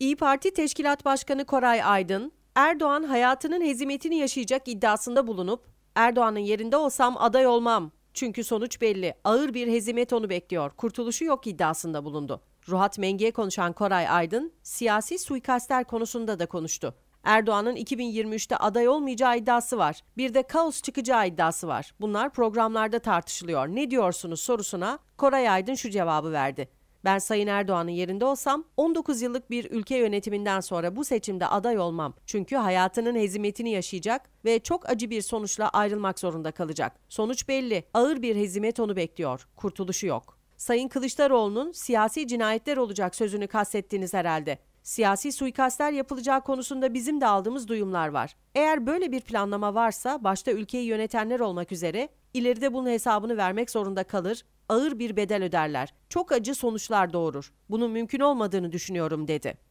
İyi Parti Teşkilat Başkanı Koray Aydın, Erdoğan hayatının hezimetini yaşayacak iddiasında bulunup, Erdoğan'ın yerinde olsam aday olmam. Çünkü sonuç belli. Ağır bir hezimet onu bekliyor. Kurtuluşu yok iddiasında bulundu. Ruhat Mengi'ye konuşan Koray Aydın, siyasi suikastler konusunda da konuştu. Erdoğan'ın 2023'te aday olmayacağı iddiası var. Bir de kaos çıkacağı iddiası var. Bunlar programlarda tartışılıyor. Ne diyorsunuz sorusuna Koray Aydın şu cevabı verdi. Ben Sayın Erdoğan'ın yerinde olsam 19 yıllık bir ülke yönetiminden sonra bu seçimde aday olmam. Çünkü hayatının hezimetini yaşayacak ve çok acı bir sonuçla ayrılmak zorunda kalacak. Sonuç belli. Ağır bir hezimet onu bekliyor. Kurtuluşu yok. Sayın Kılıçdaroğlu'nun siyasi cinayetler olacak sözünü kastettiniz herhalde. Siyasi suikastler yapılacağı konusunda bizim de aldığımız duyumlar var. Eğer böyle bir planlama varsa başta ülkeyi yönetenler olmak üzere ileride bunun hesabını vermek zorunda kalır, ağır bir bedel öderler. Çok acı sonuçlar doğurur. Bunun mümkün olmadığını düşünüyorum dedi.